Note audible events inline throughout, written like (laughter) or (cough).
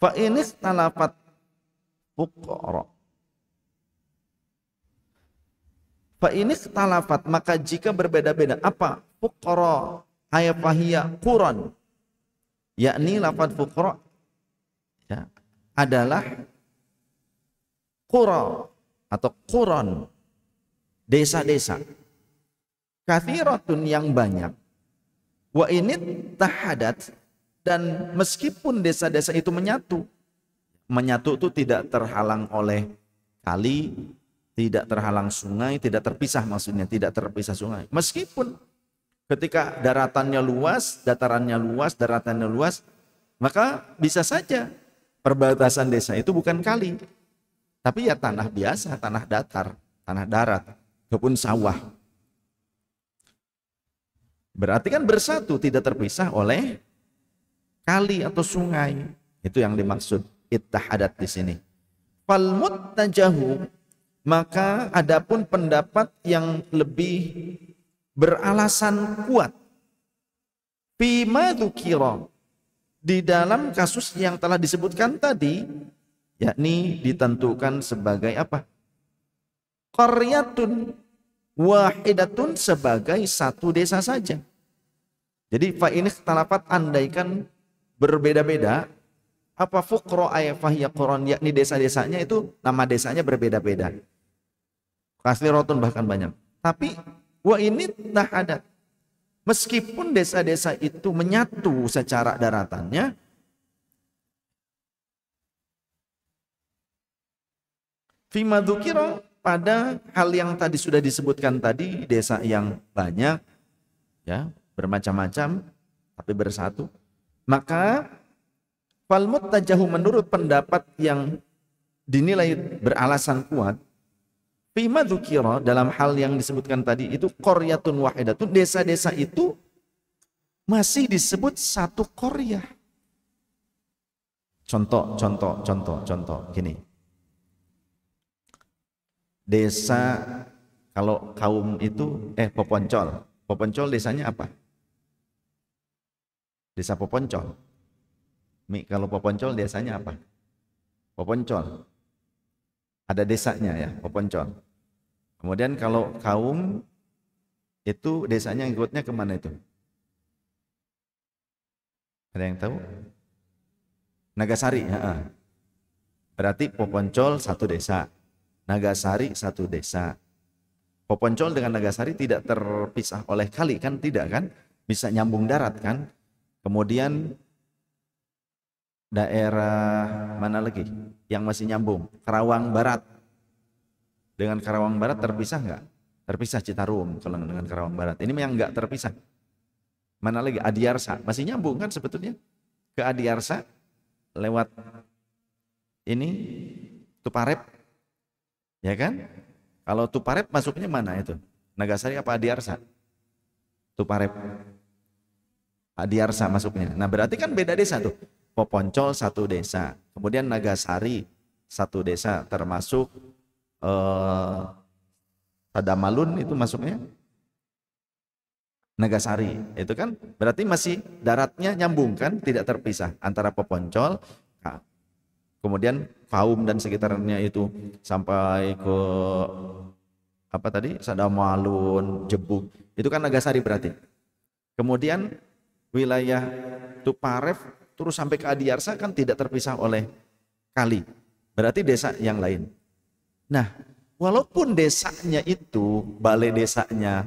Fa inis talafat fuqara. Fa inis talafat maka jika berbeda-beda apa? ayat ayafahiyya quran yakni lafad fuqara ya, adalah qura atau quran desa-desa kathiratun yang banyak wa ini tahadat dan meskipun desa-desa itu menyatu, menyatu itu tidak terhalang oleh kali, tidak terhalang sungai, tidak terpisah maksudnya, tidak terpisah sungai. Meskipun ketika daratannya luas, datarannya luas, daratannya luas, maka bisa saja perbatasan desa itu bukan kali, tapi ya tanah biasa, tanah datar, tanah darat, kebun sawah. Berarti kan bersatu, tidak terpisah oleh kali atau sungai. Itu yang dimaksud ittahadat di sini. Fal muttajahu maka adapun pendapat yang lebih beralasan kuat pima dzukira di dalam kasus yang telah disebutkan tadi yakni ditentukan sebagai apa? Qaryatun wahidatun sebagai satu desa saja. Jadi fa ini talafat andaikan berbeda-beda apa fukro ayafahya koron yakni desa-desanya itu nama desanya berbeda-beda kasli rotun bahkan banyak tapi wa ini ada meskipun desa-desa itu menyatu secara daratannya Fima pada hal yang tadi sudah disebutkan tadi desa yang banyak ya bermacam-macam tapi bersatu maka fal muttajahu menurut pendapat yang dinilai beralasan kuat Fima dukira dalam hal yang disebutkan tadi itu koryatun wahidatun desa-desa itu masih disebut satu korya. Contoh, contoh, contoh, contoh gini. Desa kalau kaum itu eh Poponcol. Poponcol desanya apa? Desa Poponcol. Mi, kalau Poponcol desanya apa? Poponcol. Ada desanya ya, Poponcol. Kemudian kalau kaum itu desanya ikutnya kemana itu? Ada yang tahu? Nagasari. Ya. Berarti Poponcol satu desa. Nagasari satu desa. Poponcol dengan Nagasari tidak terpisah oleh kali kan? Tidak kan? Bisa nyambung darat kan? Kemudian daerah mana lagi yang masih nyambung? Karawang Barat. Dengan Karawang Barat terpisah nggak? Terpisah Citarum kalau dengan Karawang Barat. Ini yang nggak terpisah. Mana lagi? Adiarsa. Masih nyambung kan sebetulnya. Ke Adiarsa lewat ini Tuparep. Ya kan? Kalau Tuparep masuknya mana itu? Nagasari apa Adiarsa? Tuparep. Adiarsa masuknya. Nah berarti kan beda desa tuh. Poponcol satu desa, kemudian Nagasari satu desa, termasuk eh, Tadamalun itu masuknya Nagasari. Itu kan berarti masih daratnya nyambung kan, tidak terpisah antara Poponcol, kemudian Faum dan sekitarnya itu sampai ke apa tadi Sadamalun, Jebung. Itu kan Nagasari berarti. Kemudian wilayah Tuparef terus sampai ke Adiarsa kan tidak terpisah oleh kali. Berarti desa yang lain. Nah, walaupun desanya itu balai desanya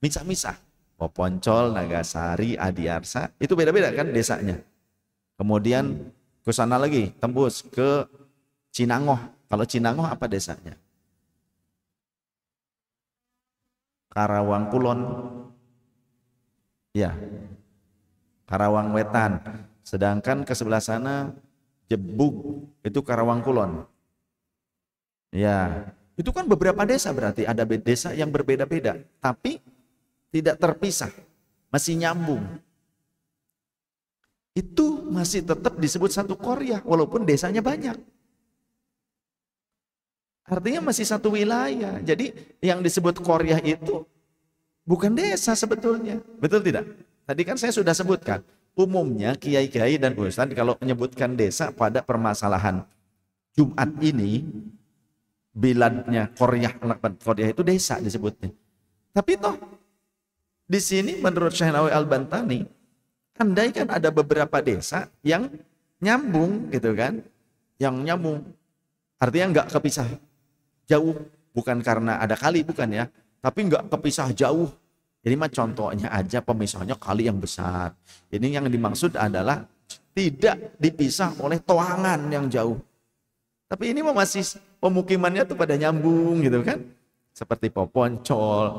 misah-misah. Poponcol, Nagasari, Adiarsa, itu beda-beda kan desanya. Kemudian ke sana lagi, tembus ke Cinangoh. Kalau Cinangoh apa desanya? Karawang Kulon. Ya, Karawang Wetan. Sedangkan ke sebelah sana Jebuk itu Karawang Kulon. Ya, itu kan beberapa desa berarti ada desa yang berbeda-beda, tapi tidak terpisah, masih nyambung. Itu masih tetap disebut satu Korea walaupun desanya banyak. Artinya masih satu wilayah. Jadi yang disebut Korea itu bukan desa sebetulnya. Betul tidak? Tadi kan saya sudah sebutkan, umumnya kiai-kiai dan ustaz kalau menyebutkan desa pada permasalahan Jumat ini, biladnya koryah, koryah itu desa disebutnya. Tapi toh, di sini menurut Syekh Nawawi Al-Bantani, andai kan ada beberapa desa yang nyambung gitu kan, yang nyambung, artinya nggak kepisah jauh, bukan karena ada kali, bukan ya, tapi nggak kepisah jauh jadi mah contohnya aja pemisahnya kali yang besar. Ini yang dimaksud adalah tidak dipisah oleh toangan yang jauh. Tapi ini mah masih pemukimannya tuh pada nyambung gitu kan. Seperti Poponcol,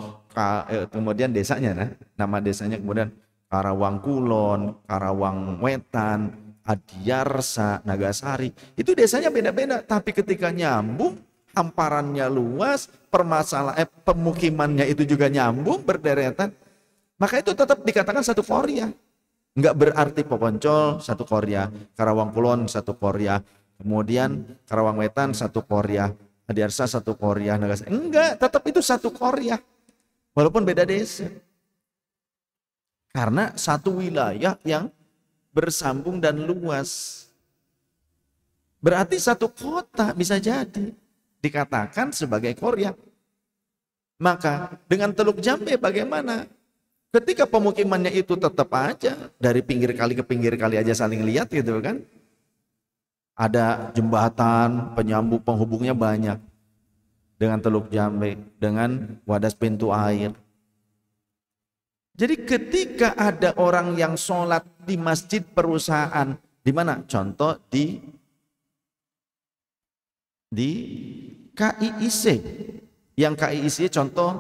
eh, kemudian desanya nah, nama desanya kemudian Karawang Kulon, Karawang Wetan, Adiarsa, Nagasari. Itu desanya beda-beda, tapi ketika nyambung amparannya luas, permasalahan eh, pemukimannya itu juga nyambung berderetan. Maka itu tetap dikatakan satu Korea. Enggak berarti Poponcol satu Korea, Karawang Kulon satu Korea, kemudian Karawang Wetan satu Korea, Adiarsa satu Korea, Nagas. Enggak, tetap itu satu Korea. Walaupun beda desa. Karena satu wilayah yang bersambung dan luas. Berarti satu kota bisa jadi dikatakan sebagai Korea Maka dengan Teluk Jambe bagaimana? Ketika pemukimannya itu tetap aja dari pinggir kali ke pinggir kali aja saling lihat gitu kan. Ada jembatan, penyambung penghubungnya banyak. Dengan Teluk Jambe, dengan Wadas Pintu Air. Jadi ketika ada orang yang sholat di masjid perusahaan, di mana? Contoh di di KIIC. Yang KIIC contoh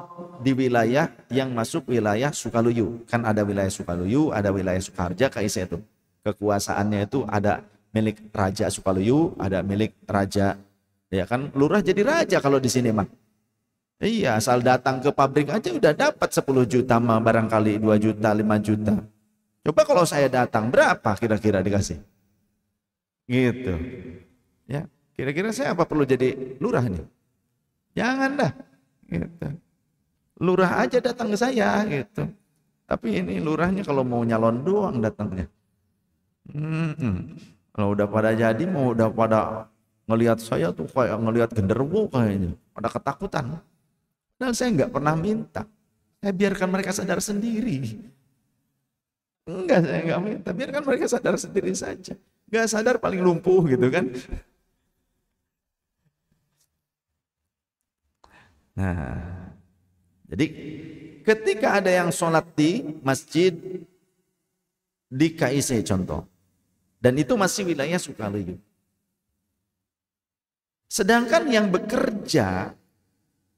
di wilayah yang masuk wilayah Sukaluyu. Kan ada wilayah Sukaluyu, ada wilayah Sukarja, KIIC itu. Kekuasaannya itu ada milik Raja Sukaluyu, ada milik Raja ya kan lurah jadi raja kalau di sini mah. Iya, asal datang ke pabrik aja udah dapat 10 juta mah barangkali 2 juta, 5 juta. Coba kalau saya datang berapa kira-kira dikasih? Gitu. Ya. Kira-kira saya apa perlu jadi lurah nih? Jangan dah. Gitu. Lurah aja datang ke saya gitu. Tapi ini lurahnya kalau mau nyalon doang datangnya. Hmm. Kalau udah pada jadi mau udah pada ngelihat saya tuh kayak ngelihat genderwo kayaknya. pada ketakutan. dan saya nggak pernah minta. Saya biarkan mereka sadar sendiri. Enggak, saya nggak minta. Biarkan mereka sadar sendiri saja. Nggak sadar paling lumpuh gitu kan. Nah, jadi ketika ada yang sholat di masjid di KIC contoh, dan itu masih wilayah Sukaluyu. Sedangkan yang bekerja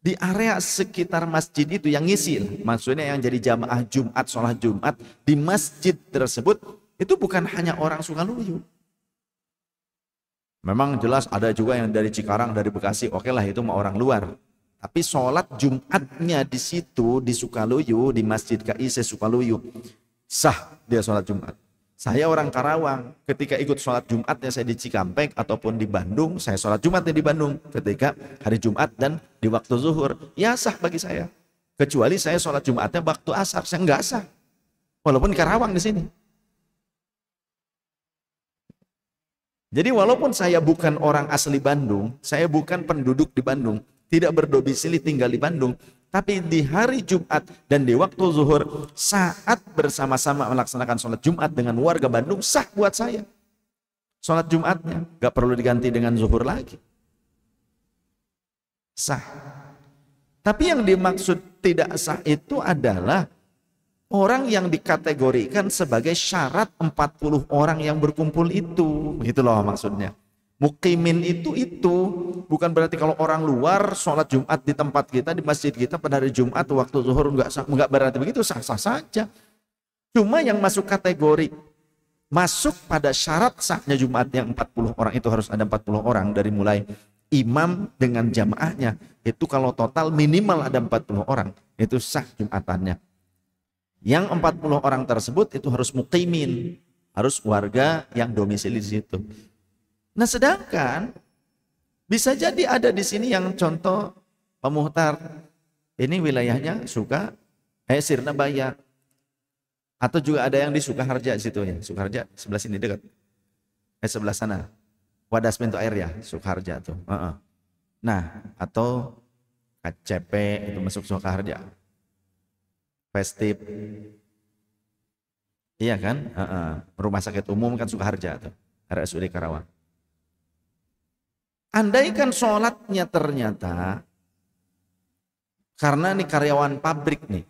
di area sekitar masjid itu yang ngisi, maksudnya yang jadi jamaah Jumat, sholat Jumat di masjid tersebut itu bukan hanya orang Sukaluyu. Memang jelas ada juga yang dari Cikarang, dari Bekasi, oke lah itu orang luar. Tapi sholat Jumatnya di situ di Sukaluyu di Masjid KIC Sukaluyu sah dia sholat Jumat. Saya orang Karawang, ketika ikut sholat Jumatnya saya di Cikampek ataupun di Bandung, saya sholat Jumatnya di Bandung ketika hari Jumat dan di waktu zuhur. Ya sah bagi saya. Kecuali saya sholat Jumatnya waktu asar, saya enggak sah. Walaupun Karawang di sini. Jadi walaupun saya bukan orang asli Bandung, saya bukan penduduk di Bandung, tidak berdomisili tinggal di Bandung, tapi di hari Jumat dan di waktu zuhur saat bersama-sama melaksanakan sholat Jumat dengan warga Bandung sah buat saya. Sholat Jumatnya gak perlu diganti dengan zuhur lagi. Sah. Tapi yang dimaksud tidak sah itu adalah orang yang dikategorikan sebagai syarat 40 orang yang berkumpul itu. begitulah maksudnya. Mukimin itu itu bukan berarti kalau orang luar sholat Jumat di tempat kita di masjid kita pada hari Jumat waktu zuhur nggak nggak berarti begitu sah sah saja. Cuma yang masuk kategori masuk pada syarat sahnya Jumat yang 40 orang itu harus ada 40 orang dari mulai imam dengan jamaahnya itu kalau total minimal ada 40 orang itu sah Jumatannya. Yang 40 orang tersebut itu harus mukimin, harus warga yang domisili di situ. Nah sedangkan bisa jadi ada di sini yang contoh pemuhtar ini wilayahnya suka eh Sirna Bayar atau juga ada yang di Sukaharja situ ya Sukaharja sebelah sini dekat eh sebelah sana wadas pintu air ya Sukaharja tuh uh -uh. nah atau KCP itu masuk Sukaharja Festip Iya kan? Uh -uh. Rumah sakit umum kan Sukaharja tuh. RSUD Karawang. Andaikan sholatnya ternyata karena ini karyawan pabrik nih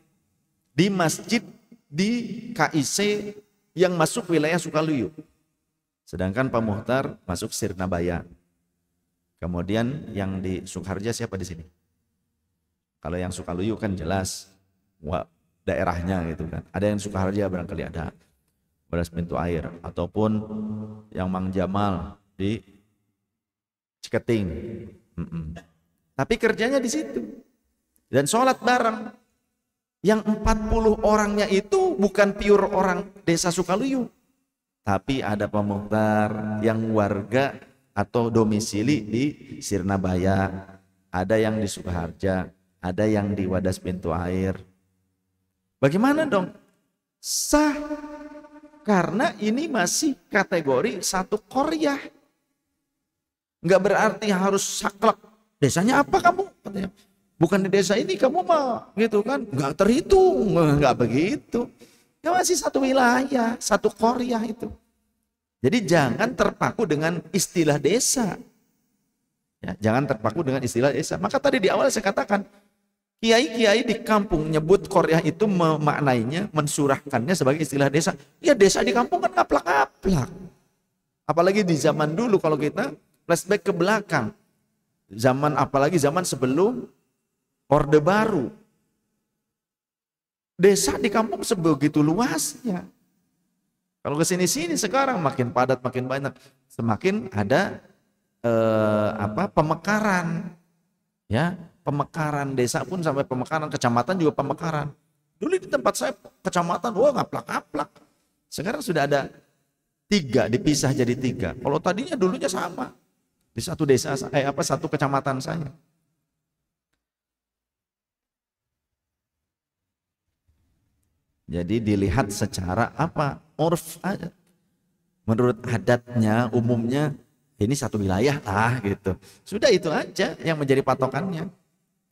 di masjid di KIC yang masuk wilayah Sukaluyu. Sedangkan Pak Muhtar masuk Sirnabaya. Kemudian yang di Sukharja siapa di sini? Kalau yang Sukaluyu kan jelas wah, daerahnya gitu kan. Ada yang Sukarja barangkali ada. Beras pintu air ataupun yang Mang Jamal di Ciketing. Mm -mm. Tapi kerjanya di situ. Dan sholat bareng. Yang 40 orangnya itu bukan pure orang desa Sukaluyu. Tapi ada pemutar yang warga atau domisili di Sirnabaya. Ada yang di Sukaharja. Ada yang di Wadas Pintu Air. Bagaimana dong? Sah. Karena ini masih kategori satu koryah Nggak berarti harus saklek. Desanya apa kamu? Katanya. Bukan di desa ini kamu mah gitu kan. Nggak terhitung. Nggak begitu. Ya masih satu wilayah, satu korea itu. Jadi jangan terpaku dengan istilah desa. Ya, jangan terpaku dengan istilah desa. Maka tadi di awal saya katakan, kiai-kiai di kampung nyebut Korea itu memaknainya, mensurahkannya sebagai istilah desa. Ya desa di kampung kan ngaplak-ngaplak. Apalagi di zaman dulu kalau kita flashback ke belakang. Zaman apalagi zaman sebelum Orde Baru. Desa di kampung sebegitu luasnya. Kalau ke sini-sini sekarang makin padat, makin banyak, semakin ada eh, apa pemekaran. Ya, pemekaran desa pun sampai pemekaran, kecamatan juga pemekaran. Dulu di tempat saya kecamatan, wah ngaplak-aplak. Sekarang sudah ada tiga, dipisah jadi tiga. Kalau tadinya dulunya sama, di satu desa eh apa satu kecamatan saya. Jadi dilihat secara apa? Orf aja. Menurut adatnya umumnya ini satu wilayah lah gitu. Sudah itu aja yang menjadi patokannya.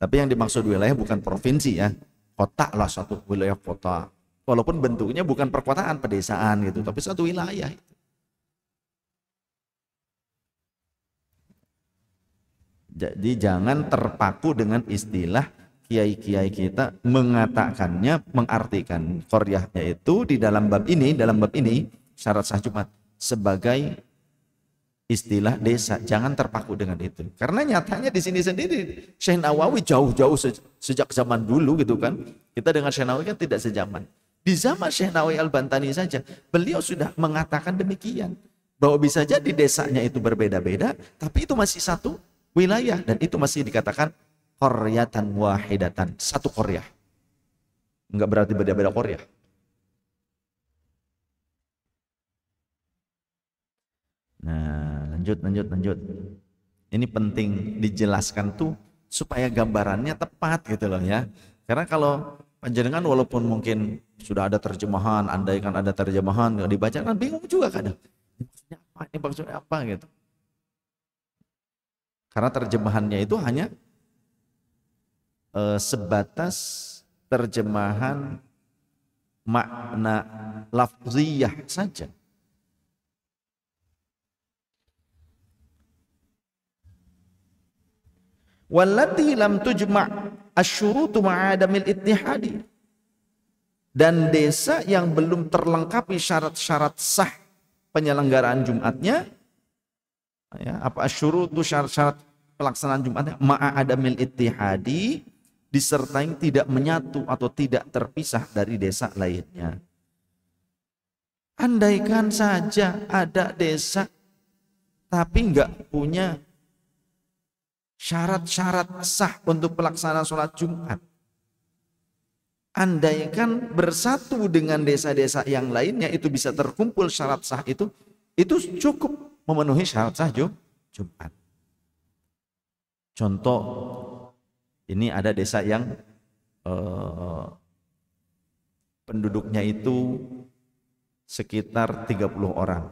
Tapi yang dimaksud wilayah bukan provinsi ya. Kota lah satu wilayah kota. Walaupun bentuknya bukan perkotaan, pedesaan gitu. Tapi satu wilayah. Itu. Jadi jangan terpaku dengan istilah kiai-kiai kita mengatakannya, mengartikan koryahnya itu di dalam bab ini, dalam bab ini syarat sah Jumat sebagai istilah desa. Jangan terpaku dengan itu. Karena nyatanya di sini sendiri Syekh Nawawi jauh-jauh sejak zaman dulu gitu kan. Kita dengan Syekh Nawawi kan tidak sejaman. Di zaman Syekh Nawawi Al-Bantani saja, beliau sudah mengatakan demikian. Bahwa bisa jadi desanya itu berbeda-beda, tapi itu masih satu wilayah dan itu masih dikatakan koryatan wahidatan, satu korea Enggak berarti beda-beda korea Nah, lanjut, lanjut, lanjut. Ini penting dijelaskan tuh supaya gambarannya tepat gitu loh ya. Karena kalau panjenengan walaupun mungkin sudah ada terjemahan, andaikan ada terjemahan, dibaca kan bingung juga kadang. Ini maksudnya apa? Ini maksudnya apa gitu. Karena terjemahannya itu hanya uh, sebatas terjemahan makna lafziyah saja. Wallati lam tujma' asyurutu ma'adamil itnihadi. Dan desa yang belum terlengkapi syarat-syarat sah penyelenggaraan Jumatnya ya, apa syurutu syarat-syarat pelaksanaan Jumatnya ma'a adamil ittihadi disertai tidak menyatu atau tidak terpisah dari desa lainnya. Andaikan saja ada desa tapi nggak punya syarat-syarat sah untuk pelaksanaan sholat Jumat. Andaikan bersatu dengan desa-desa yang lainnya itu bisa terkumpul syarat sah itu, itu cukup memenuhi syarat sah Jum Jumat. Contoh, ini ada desa yang eh, penduduknya itu sekitar 30 orang.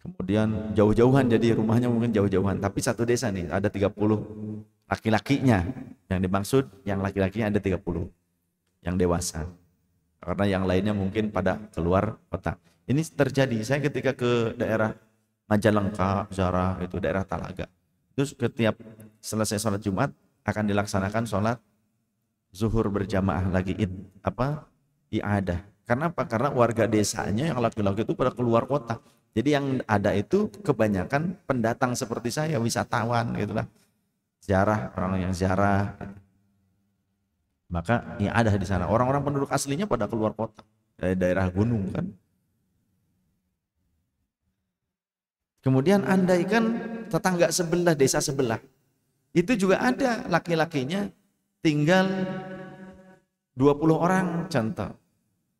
Kemudian jauh-jauhan jadi rumahnya mungkin jauh-jauhan, tapi satu desa nih ada 30 laki-lakinya. Yang dimaksud yang laki-lakinya ada 30 yang dewasa. Karena yang lainnya mungkin pada keluar kota. Ini terjadi. Saya ketika ke daerah Majalengka, Zara, itu daerah Talaga. Terus setiap selesai sholat Jumat akan dilaksanakan sholat zuhur berjamaah lagi id apa iadah. Karena apa? Karena warga desanya yang laki-laki itu pada keluar kota. Jadi yang ada itu kebanyakan pendatang seperti saya, wisatawan gitulah. Ziarah, orang yang ziarah. Maka ini ada di sana. Orang-orang penduduk aslinya pada keluar kota. Dari daerah gunung kan. Kemudian andaikan tetangga sebelah, desa sebelah, itu juga ada laki-lakinya tinggal 20 orang contoh.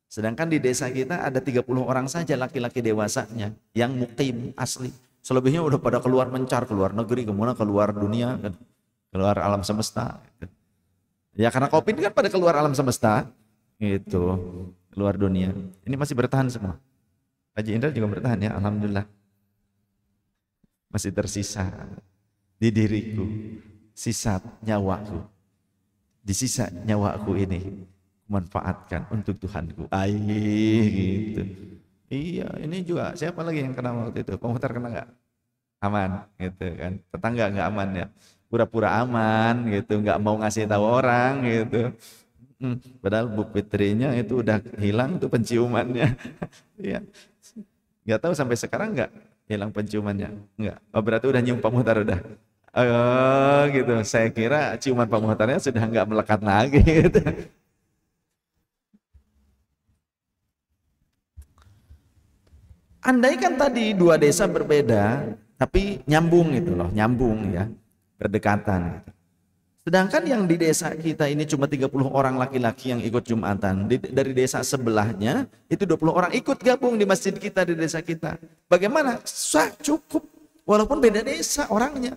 Sedangkan di desa kita ada 30 orang saja laki-laki dewasanya yang mukim asli. Selebihnya udah pada keluar mencar, keluar negeri, kemudian keluar dunia, kan. keluar alam semesta. Kan. Ya karena COVID kan pada keluar alam semesta, itu keluar dunia. Ini masih bertahan semua. Haji Indra juga bertahan ya, Alhamdulillah masih tersisa di diriku sisa nyawaku di sisa nyawaku ini manfaatkan untuk Tuhanku Ay, ah, gitu iya ini juga siapa lagi yang kena waktu itu komputer kena nggak aman gitu kan tetangga nggak aman ya pura-pura aman gitu nggak mau ngasih tahu orang gitu hmm, padahal Bu Fitrinya itu udah hilang tuh penciumannya (laughs) Iya, nggak tahu sampai sekarang nggak hilang penciumannya enggak oh, berarti udah nyium Pak Muhtar udah oh, gitu saya kira ciuman Pak Muhtarnya sudah nggak melekat lagi (laughs) gitu. andaikan tadi dua desa berbeda tapi nyambung gitu loh nyambung ya berdekatan gitu Sedangkan yang di desa kita ini cuma 30 orang laki-laki yang ikut Jumatan. Di, dari desa sebelahnya itu 20 orang ikut gabung di masjid kita di desa kita. Bagaimana? Sah cukup. Walaupun beda desa orangnya.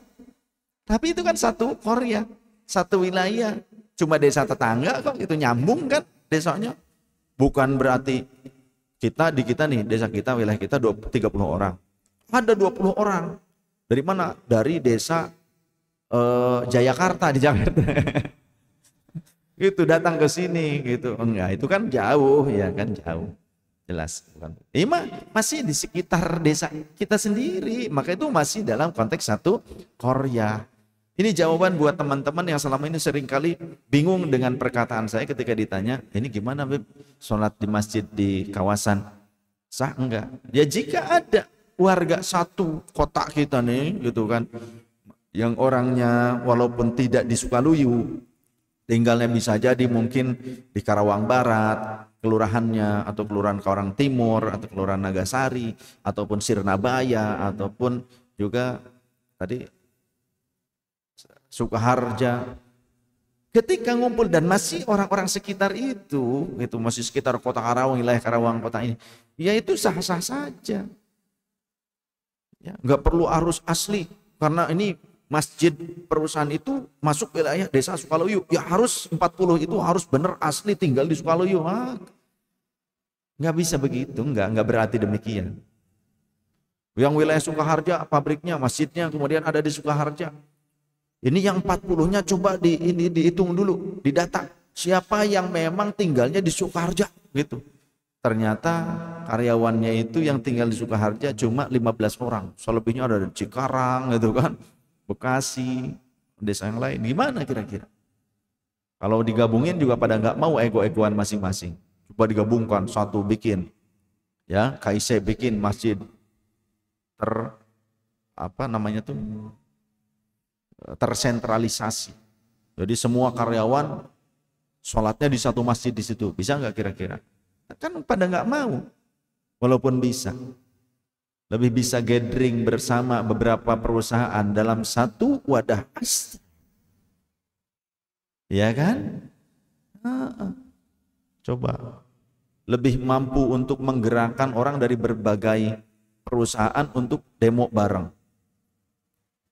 Tapi itu kan satu Korea, satu wilayah. Cuma desa tetangga kok itu nyambung kan desanya. Bukan berarti kita di kita nih, desa kita, wilayah kita 20, 30 orang. Ada 20 orang. Dari mana? Dari desa uh, Jayakarta di Jakarta. (laughs) itu datang ke sini gitu. Enggak, itu kan jauh ya kan jauh. Jelas bukan. Ini mah masih di sekitar desa kita sendiri, maka itu masih dalam konteks satu Korea. Ini jawaban buat teman-teman yang selama ini seringkali bingung dengan perkataan saya ketika ditanya, ini gimana Beb? Sholat di masjid di kawasan sah enggak? Ya jika ada warga satu kota kita nih gitu kan yang orangnya walaupun tidak di Sukaluyu, tinggalnya bisa jadi mungkin di Karawang Barat, kelurahannya atau kelurahan Karawang Timur atau kelurahan Nagasari ataupun Sirnabaya ataupun juga tadi Sukaharja. Ketika ngumpul dan masih orang-orang sekitar itu, itu masih sekitar kota Karawang, wilayah Karawang kota ini, ya itu sah-sah saja. Ya, nggak perlu arus asli karena ini masjid perusahaan itu masuk wilayah desa Sukaloyo. Ya harus 40 itu harus benar asli tinggal di Sukaloyo. Ah, nggak bisa begitu, nggak nggak berarti demikian. Yang wilayah Sukaharja, pabriknya, masjidnya kemudian ada di Sukaharja. Ini yang 40-nya coba di ini dihitung dulu, didata. Siapa yang memang tinggalnya di Sukaharja gitu. Ternyata karyawannya itu yang tinggal di Sukaharja cuma 15 orang. Selebihnya ada di Cikarang gitu kan Bekasi, desa yang lain. Gimana kira-kira? Kalau digabungin juga pada nggak mau ego-egoan masing-masing. Coba digabungkan, satu bikin. Ya, KIC bikin masjid ter apa namanya tuh tersentralisasi. Jadi semua karyawan sholatnya di satu masjid di situ. Bisa nggak kira-kira? Kan pada nggak mau. Walaupun bisa lebih bisa gathering bersama beberapa perusahaan dalam satu wadah as. Ya kan? Coba lebih mampu untuk menggerakkan orang dari berbagai perusahaan untuk demo bareng.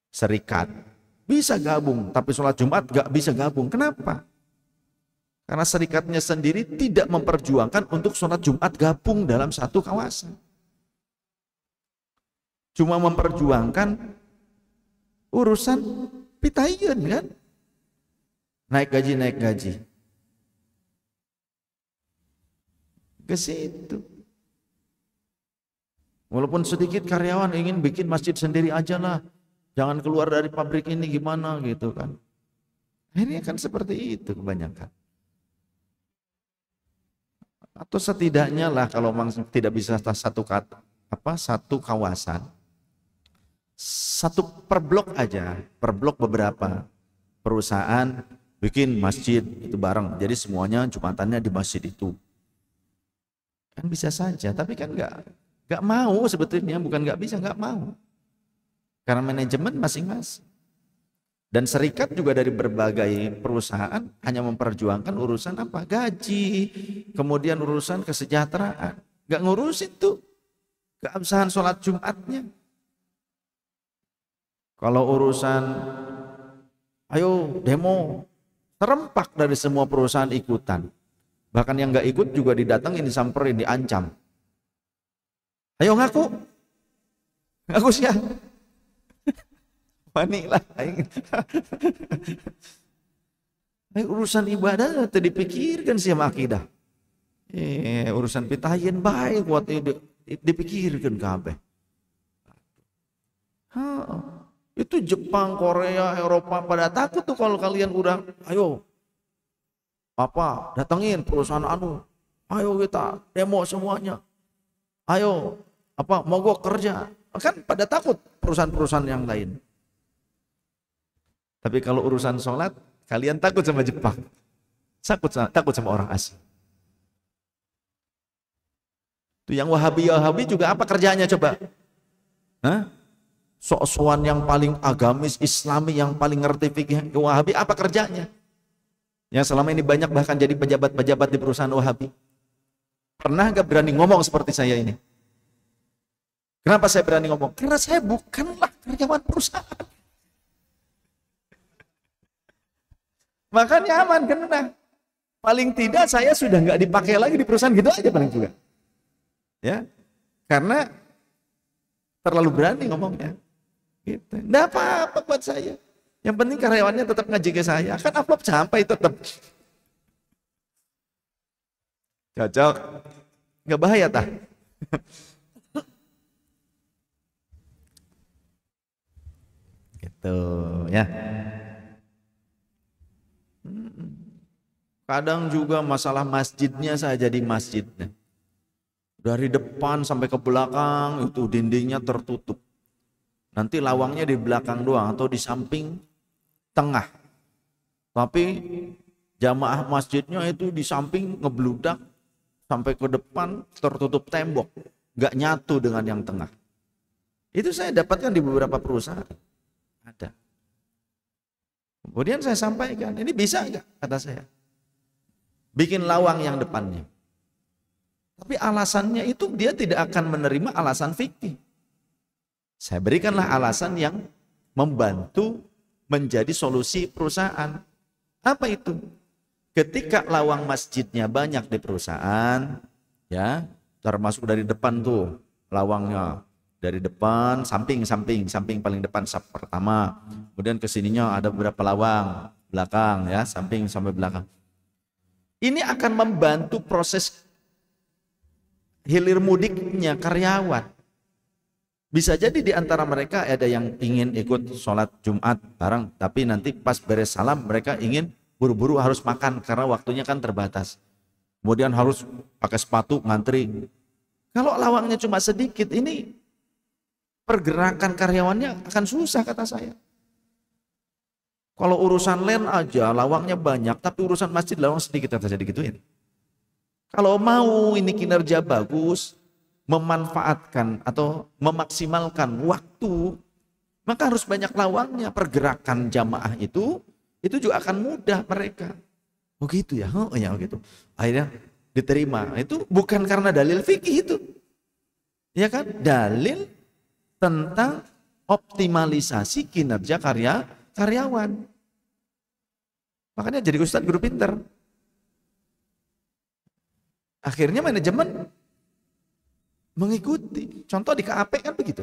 Serikat bisa gabung, tapi sholat Jumat gak bisa gabung. Kenapa? Karena serikatnya sendiri tidak memperjuangkan untuk sholat Jumat gabung dalam satu kawasan cuma memperjuangkan urusan pitayen kan naik gaji naik gaji ke situ walaupun sedikit karyawan ingin bikin masjid sendiri aja lah jangan keluar dari pabrik ini gimana gitu kan ini kan seperti itu kebanyakan atau setidaknya lah kalau memang tidak bisa satu kata apa satu kawasan satu per blok aja, per blok beberapa perusahaan bikin masjid itu bareng. Jadi semuanya jumatannya di masjid itu. Kan bisa saja, tapi kan nggak nggak mau sebetulnya, bukan nggak bisa, nggak mau. Karena manajemen masing-masing. Dan serikat juga dari berbagai perusahaan hanya memperjuangkan urusan apa? Gaji, kemudian urusan kesejahteraan. Gak ngurusin tuh keabsahan sholat Jumatnya, kalau urusan ayo demo terempak dari semua perusahaan ikutan. Bahkan yang nggak ikut juga didatengin, disamperin, diancam. Ayo ngaku. Ngaku siapa Panik lah. Ini urusan ibadah tadi dipikirkan sih sama akidah. Eh, urusan pitahin baik buat dipikirkan kabeh. Heeh. Itu Jepang, Korea, Eropa pada takut tuh kalau kalian udah ayo apa datengin perusahaan anu. Ayo kita demo semuanya. Ayo apa mogok kerja. Kan pada takut perusahaan-perusahaan yang lain. Tapi kalau urusan sholat, kalian takut sama Jepang. Takut sama, takut sama orang asing. Itu yang Wahabi Wahabi juga apa kerjanya coba? Hah? sok-sokan yang paling agamis islami yang paling ngerti fikih wahabi apa kerjanya yang selama ini banyak bahkan jadi pejabat-pejabat di perusahaan wahabi pernah nggak berani ngomong seperti saya ini kenapa saya berani ngomong karena saya bukanlah karyawan perusahaan makanya aman kena paling tidak saya sudah nggak dipakai lagi di perusahaan gitu aja paling juga ya karena terlalu berani ngomongnya Gitu. Nggak apa-apa buat saya. Yang penting karyawannya tetap ngaji ke saya. Kan amplop sampai tetap. Cocok. Nggak bahaya tah. gitu ya. Kadang juga masalah masjidnya saya jadi masjid. Dari depan sampai ke belakang itu dindingnya tertutup. Nanti lawangnya di belakang doang atau di samping tengah. Tapi jamaah masjidnya itu di samping ngebludak sampai ke depan tertutup tembok. Gak nyatu dengan yang tengah. Itu saya dapatkan di beberapa perusahaan. Ada. Kemudian saya sampaikan, ini bisa nggak? Kata saya. Bikin lawang yang depannya. Tapi alasannya itu dia tidak akan menerima alasan fikih. Saya berikanlah alasan yang membantu menjadi solusi perusahaan. Apa itu? Ketika lawang masjidnya banyak di perusahaan, ya, termasuk dari depan tuh lawangnya dari depan samping samping samping paling depan sub pertama kemudian kesininya ada beberapa lawang belakang ya samping sampai belakang ini akan membantu proses hilir mudiknya karyawan bisa jadi di antara mereka ada yang ingin ikut sholat Jumat bareng, tapi nanti pas beres salam mereka ingin buru-buru harus makan karena waktunya kan terbatas. Kemudian harus pakai sepatu ngantri. Kalau lawangnya cuma sedikit, ini pergerakan karyawannya akan susah kata saya. Kalau urusan len aja lawangnya banyak, tapi urusan masjid lawang sedikit kata saya digituin. Kalau mau ini kinerja bagus, memanfaatkan atau memaksimalkan waktu, maka harus banyak lawangnya pergerakan jamaah itu, itu juga akan mudah mereka. begitu oh ya, oh ya begitu oh Akhirnya diterima. Itu bukan karena dalil fikih itu. Ya kan? Dalil tentang optimalisasi kinerja karya karyawan. Makanya jadi ustadz guru pinter. Akhirnya manajemen Mengikuti. Contoh di KAP kan begitu.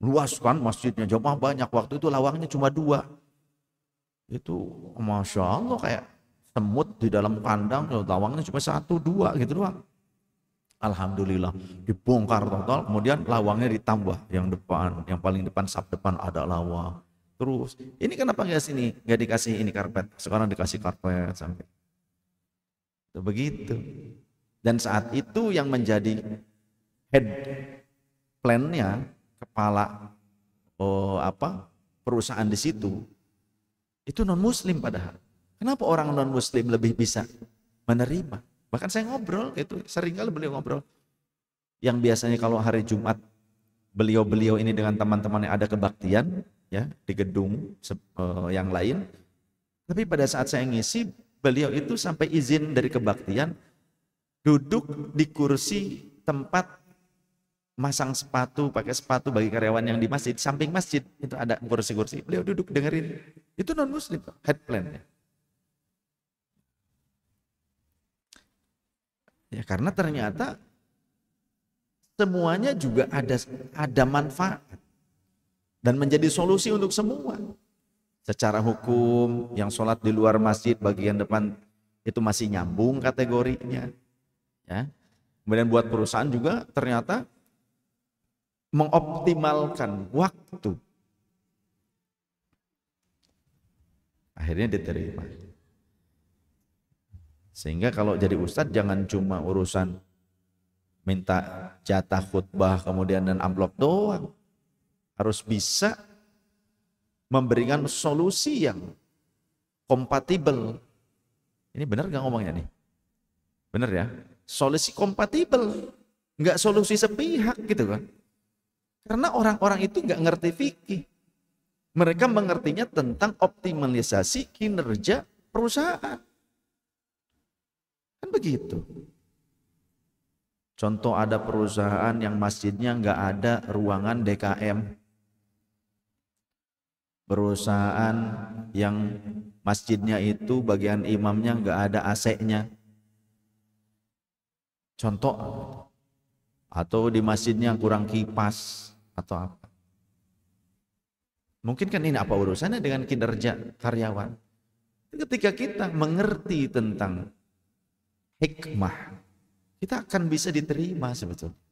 Luas kan masjidnya, jamaah banyak. Waktu itu lawangnya cuma dua. Itu Masya Allah kayak semut di dalam kandang, lawangnya cuma satu, dua gitu doang. Alhamdulillah dibongkar total, kemudian lawangnya ditambah yang depan, yang paling depan sab depan ada lawang. Terus ini kenapa nggak sini nggak dikasih ini karpet? Sekarang dikasih karpet sampai begitu. Dan saat itu yang menjadi head plan-nya, kepala oh, apa perusahaan di situ, itu non-muslim padahal. Kenapa orang non-muslim lebih bisa menerima? Bahkan saya ngobrol itu sering kali beliau ngobrol. Yang biasanya kalau hari Jumat beliau-beliau ini dengan teman-temannya ada kebaktian ya di gedung uh, yang lain. Tapi pada saat saya ngisi, beliau itu sampai izin dari kebaktian duduk di kursi tempat masang sepatu, pakai sepatu bagi karyawan yang di masjid. Samping masjid itu ada kursi-kursi. Beliau duduk dengerin. Itu non muslim, head plan. Ya karena ternyata semuanya juga ada ada manfaat dan menjadi solusi untuk semua. Secara hukum yang sholat di luar masjid bagian depan itu masih nyambung kategorinya. Ya. Kemudian buat perusahaan juga ternyata mengoptimalkan waktu. Akhirnya diterima. Sehingga kalau jadi ustadz jangan cuma urusan minta jatah khutbah kemudian dan amplop doang. Harus bisa memberikan solusi yang kompatibel. Ini benar gak ngomongnya nih? Benar ya? Solusi kompatibel. Nggak solusi sepihak gitu kan. Karena orang-orang itu nggak ngerti fikih. Mereka mengertinya tentang optimalisasi kinerja perusahaan. Kan begitu. Contoh ada perusahaan yang masjidnya nggak ada ruangan DKM. Perusahaan yang masjidnya itu bagian imamnya nggak ada AC-nya. Contoh atau di masjidnya kurang kipas atau apa. Mungkin kan ini apa urusannya dengan kinerja karyawan. Ketika kita mengerti tentang hikmah, kita akan bisa diterima sebetulnya.